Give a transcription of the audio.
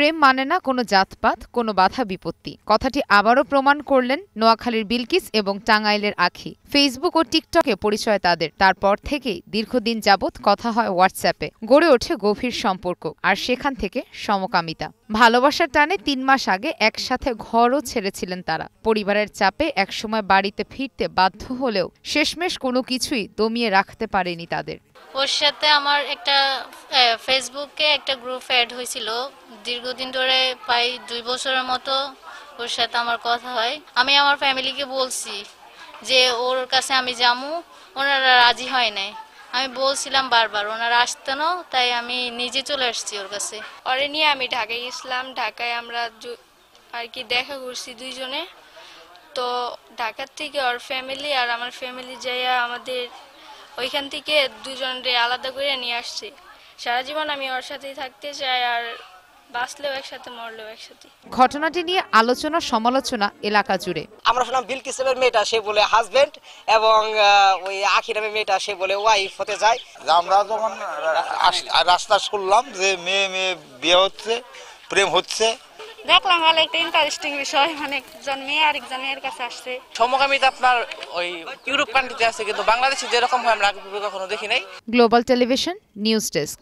প্রেম মানে না কোনো জাতপাত কোনো বাধা বিপত্তি কথাটি আবারও প্রমাণ করলেন নোয়াখালীর বিলকিস এবং টাঙ্গাইলের আখি ফেসবুক ও টিকটকে পরিচয় তাদের তারপর থেকেই দীর্ঘদিন যাবৎ কথা হয় হোয়াটসঅ্যাপে গড়ে ওঠে গভীর সম্পর্ক আর সেখান থেকে সমকামিতা ভালোবাসার টানে তিন মাস আগে একসাথে ঘরও ছেড়েছিলেন তারা পরিবারের চাপে একসময় বাড়িতে ফিরতে বাধ্য হলেও শেষমেশ কোনো কিছুই দমিয়ে রাখতে পারেনি তাদের ওর সাথে আমার একটা ফেসবুকে একটা গ্রুপ অ্যাড হয়েছিল দীর্ঘ দুদিন ধরে প্রায় দুই বছরের মতো ওর সাথে আমার কথা হয় আমি আমার ফ্যামিলিকে বলছি যে ওর কাছে আমি যামু ওনারা রাজি হয় নাই আমি বলছিলাম বারবার ওনারা আসতেনও তাই আমি নিজে চলে আসছি ওর কাছে ওরে নিয়ে আমি ঢাকায় ইসলাম ঢাকায় আমরা আর কি দেখা করছি দুইজনে তো ঢাকার থেকে ওর ফ্যামিলি আর আমার ফ্যামিলি যাইয়া আমাদের ওইখান থেকে দুজনরে আলাদা করে নিয়ে আসছি সারা জীবন আমি ওর সাথেই থাকতে চাই আর বাঁচলেও একসাথে মরলেও একসাথে ঘটনাটি নিয়ে আলোচনা সমালোচনা এলাকা জুড়ে আমরা শুনলাম বিলকিস মেয়েটা সে বলে হাজবেন্ড এবং ওই আখি নামে মেয়েটা সে বলে ওয়াইফ হতে যায় আমরা যখন রাস্তা শুনলাম যে মেয়ে মেয়ে বিয়ে হচ্ছে প্রেম হচ্ছে দেখলাম ভালো একটা ইন্টারেস্টিং বিষয় মানে একজন মেয়ে আর একজন মেয়ের কাছে আসছে সমকামিতা আপনার ওই ইউরোপ কান্ট্রিতে আছে কিন্তু বাংলাদেশে যেরকম হয় আমরা আগে কখনো দেখি নাই গ্লোবাল টেলিভিশন নিউজ ডেস্ক